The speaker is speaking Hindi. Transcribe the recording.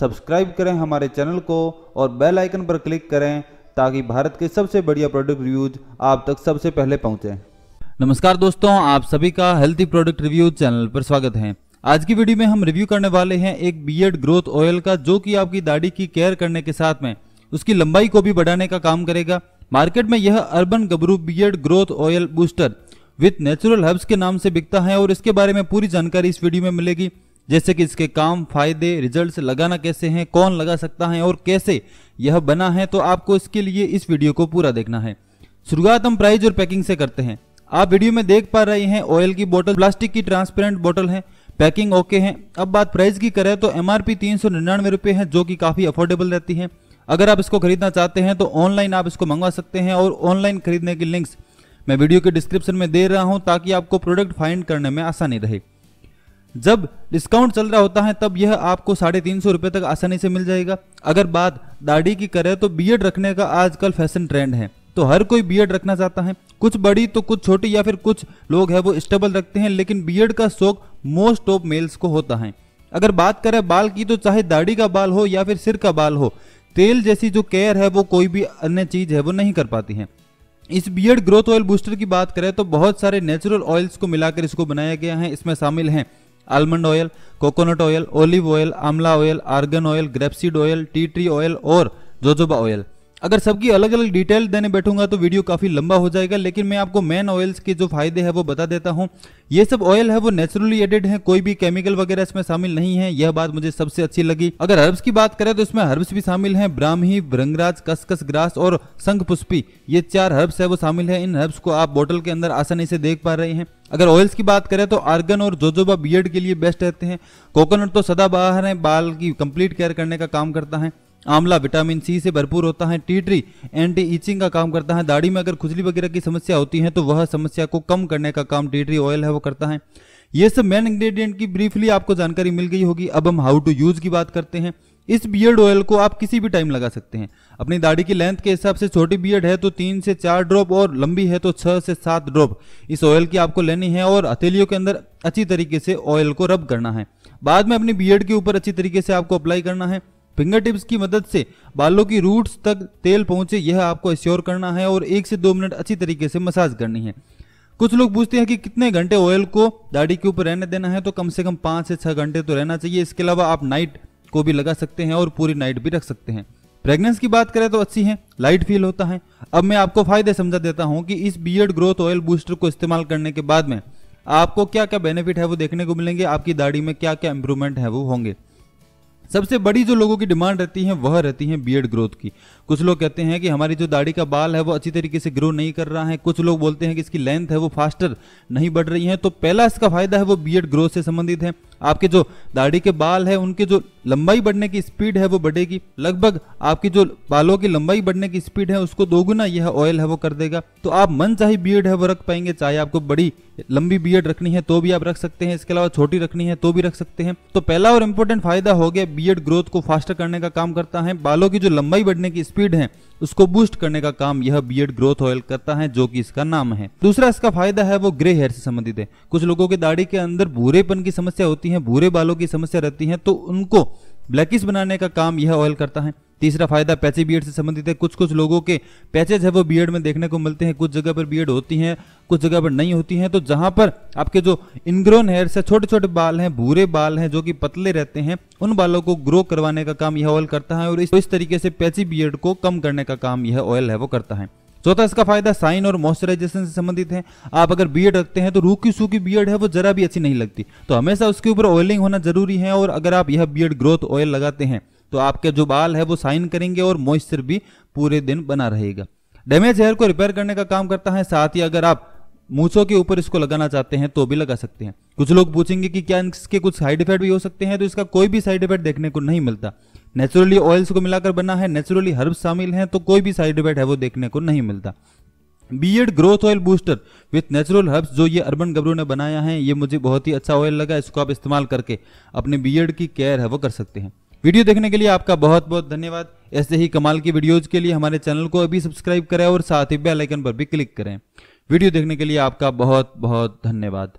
सब्सक्राइब करें हमारे चैनल को और बेल आइकन पर क्लिक करें ताकि भारत के सबसे बढ़िया प्रोडक्ट रिव्यूज आप तक सबसे पहले पहुंचे नमस्कार दोस्तों आप सभी का हेल्थी प्रोडक्ट रिव्यू चैनल पर स्वागत है आज की वीडियो में हम रिव्यू करने वाले हैं एक बीएड ग्रोथ ऑयल का जो कि आपकी दाढ़ी की केयर करने के साथ में उसकी लंबाई को भी बढ़ाने का काम करेगा मार्केट में यह urban Gabru beard growth oil booster with natural herbs के नाम से बिकता है और इसके बारे में पूरी जानकारी इस वीडियो में मिलेगी जैसे कि इसके काम फायदे रिजल्ट्स लगाना कैसे हैं कौन लगा सकता है और कैसे यह बना है तो आपको इसके लिए इस वीडियो को पूरा देखना है शुरुआत हम प्राइस और पैकिंग से करते हैं आप वीडियो में देख पा रहे हैं ऑयल की बोतल प्लास्टिक की ट्रांसपेरेंट बोतल है पैकिंग ओके है अब बात प्राइस की करें तो एम आर पी तीन सौ निन्यानवे रुपये है जो कि काफ़ी अफोर्डेबल रहती है अगर आप इसको खरीदना चाहते हैं तो ऑनलाइन आप इसको मंगवा सकते हैं और ऑनलाइन खरीदने की लिंक्स मैं वीडियो के डिस्क्रिप्शन में दे रहा हूं ताकि आपको प्रोडक्ट फाइंड करने में आसानी रहे जब डिस्काउंट चल रहा होता है तब यह आपको साढ़े तीन सौ रुपये तक आसानी से मिल जाएगा अगर बात दाढ़ी की करें तो बियड रखने का आजकल फैशन ट्रेंड है तो हर कोई बियड रखना चाहता है कुछ बड़ी तो कुछ छोटी या फिर कुछ लोग है वो स्टेबल रखते हैं लेकिन बियड का शौक मोस्ट ऑफ मेल्स को होता है अगर बात करें बाल की तो चाहे दाढ़ी का बाल हो या फिर सिर का बाल हो तेल जैसी जो केयर है वो कोई भी अन्य चीज़ है वो नहीं कर पाती है इस बियर्ड ग्रोथ ऑयल बूस्टर की बात करें तो बहुत सारे नेचुरल ऑयल्स को मिलाकर इसको बनाया गया है इसमें शामिल हैं almond oil coconut oil olive oil amla oil argan oil grapeseed oil tea tree oil और जोजोबा ऑयल अगर सबकी अलग अलग डिटेल देने बैठूंगा तो वीडियो काफ़ी लंबा हो जाएगा लेकिन मैं आपको मैन ऑयल्स के जो फायदे हैं वो बता देता हूँ ये सब ऑयल है वो नेचुरली एडेड है कोई भी केमिकल वगैरह इसमें शामिल नहीं है यह बात मुझे सबसे अच्छी लगी अगर हर्ब्स की बात करें तो इसमें हर्ब्स भी शामिल है ब्राह्मी भ्रंगराज कसकस ग्रास और पुष्पी ये चार हर्ब्स है वो शामिल है इन हर्ब्स को आप बोटल के अंदर आसानी से देख पा रहे हैं अगर ऑयल्स की बात करें तो आर्गन और जोजोबा बियर्ड के लिए बेस्ट रहते हैं कोकोनट तो सदा बाहर है बाल की कंप्लीट केयर करने का काम करता है आंवला विटामिन सी से भरपूर होता है टी ट्री एंटी ईचिंग का काम करता है दाढ़ी में अगर खुजली वगैरह की समस्या होती है तो वह समस्या को कम करने का काम टी ट्री ऑयल है वो करता है ये सब मेन इंग्रेडिएंट की ब्रीफली आपको जानकारी मिल गई होगी अब हम हाउ टू यूज की बात करते हैं इस बियर्ड ऑयल को आप किसी भी टाइम लगा सकते हैं अपनी दाढ़ी की लेंथ के हिसाब से छोटी बियर्ड है तो तीन से चार ड्रॉप और लंबी है तो छह से सात ड्रॉप इस ऑयल की आपको लेनी है और हथेलियों के अंदर अच्छी तरीके से ऑयल को रब करना है बाद में अपनी बियर्ड के ऊपर अच्छी तरीके से आपको अप्लाई करना है फिंगर टिप्स की मदद से बालों की रूट्स तक तेल पहुंचे यह आपको एश्योर करना है और एक से दो मिनट अच्छी तरीके से मसाज करनी है कुछ लोग पूछते हैं कि कितने घंटे ऑयल को दाढ़ी के ऊपर रहने देना है तो कम से कम पाँच से छः घंटे तो रहना चाहिए इसके अलावा आप नाइट को भी लगा सकते हैं और पूरी नाइट भी रख सकते हैं प्रेगनेंस की बात करें तो अच्छी है लाइट फील होता है अब मैं आपको फायदे समझा देता हूँ कि इस बियर्ड ग्रोथ ऑयल बूस्टर को इस्तेमाल करने के बाद में आपको क्या क्या बेनिफिट है वो देखने को मिलेंगे आपकी दाढ़ी में क्या क्या इंप्रूवमेंट है वो होंगे सबसे बड़ी जो लोगों की डिमांड रहती है वह रहती है बियर्ड ग्रोथ की कुछ लोग कहते हैं कि हमारी जो दाढ़ी का बाल है वो अच्छी तरीके से ग्रो नहीं कर रहा है कुछ लोग बोलते हैं कि इसकी लेंथ है वो फास्टर नहीं बढ़ रही है तो पहला इसका फायदा है वो बियर्ड ग्रोथ से संबंधित है आपके जो दाढ़ी के बाल है उनके जो लंबाई बढ़ने की स्पीड है वो बढ़ेगी लगभग आपकी जो बालों की लंबाई बढ़ने की स्पीड है उसको दोगुना यह ऑयल है वो कर देगा तो आप मन चाहे बियड है वो रख पाएंगे चाहे आपको बड़ी लंबी बियड रखनी है तो भी आप रख सकते हैं इसके अलावा छोटी रखनी है तो भी रख सकते हैं तो पहला और इंपॉर्टेंट फायदा हो गया बियड ग्रोथ को फास्टर करने का काम करता है बालों की जो लंबाई बढ़ने की स्पीड है उसको बूस्ट करने का काम यह बियर्ड ग्रोथ ऑयल करता है जो कि इसका नाम है दूसरा इसका फायदा है वो ग्रे हेयर से संबंधित है कुछ लोगों के दाढ़ी के अंदर भूरेपन की समस्या होती है भूरे बालों की समस्या रहती है तो उनको ब्लैकिश बनाने का काम यह ऑयल करता है तीसरा फायदा पैचे बियड से संबंधित है कुछ कुछ लोगों के पैचेज है वो बियड में देखने को मिलते हैं कुछ जगह पर बियड होती हैं कुछ जगह पर नहीं होती हैं तो जहां पर आपके जो इनग्रोन हेयर्स है छोटे छोटे बाल हैं भूरे बाल हैं जो कि पतले रहते हैं उन बालों को ग्रो करवाने का काम यह ऑयल करता है और इस, तरीके से पैची बियड को कम करने का काम यह ऑयल है वो करता है चौथा इसका फायदा साइन और मॉइस्चराइजेशन से संबंधित है आप अगर बियड रखते हैं तो रूखी सूखी बियड है वो जरा भी अच्छी नहीं लगती तो हमेशा उसके ऊपर ऑयलिंग होना जरूरी है और अगर आप यह बियड ग्रोथ ऑयल लगाते हैं तो आपके जो बाल है वो साइन करेंगे और मॉइस्चर भी पूरे दिन बना रहेगा डैमेज हेयर को रिपेयर करने का काम करता है साथ ही अगर आप मूछों के ऊपर इसको लगाना चाहते हैं तो भी लगा सकते हैं कुछ लोग पूछेंगे कि क्या इसके कुछ साइड इफेक्ट भी हो सकते हैं तो इसका कोई भी साइड इफेक्ट देखने को नहीं मिलता नेचुरली ऑयल्स को मिलाकर बना है नेचुरली हर्ब शामिल हैं तो कोई भी साइड इफेक्ट है वो देखने को नहीं मिलता beard growth oil booster with natural herbs जो ये अर्बन गबरू ने बनाया है ये मुझे बहुत ही अच्छा ऑयल लगा इसको आप इस्तेमाल करके अपने बीएड की केयर है वो कर सकते हैं वीडियो देखने के लिए आपका बहुत बहुत धन्यवाद ऐसे ही कमाल की वीडियोज के लिए हमारे चैनल को अभी सब्सक्राइब करें और साथ ही बेलाइकन पर भी क्लिक करें वीडियो देखने के लिए आपका बहुत बहुत धन्यवाद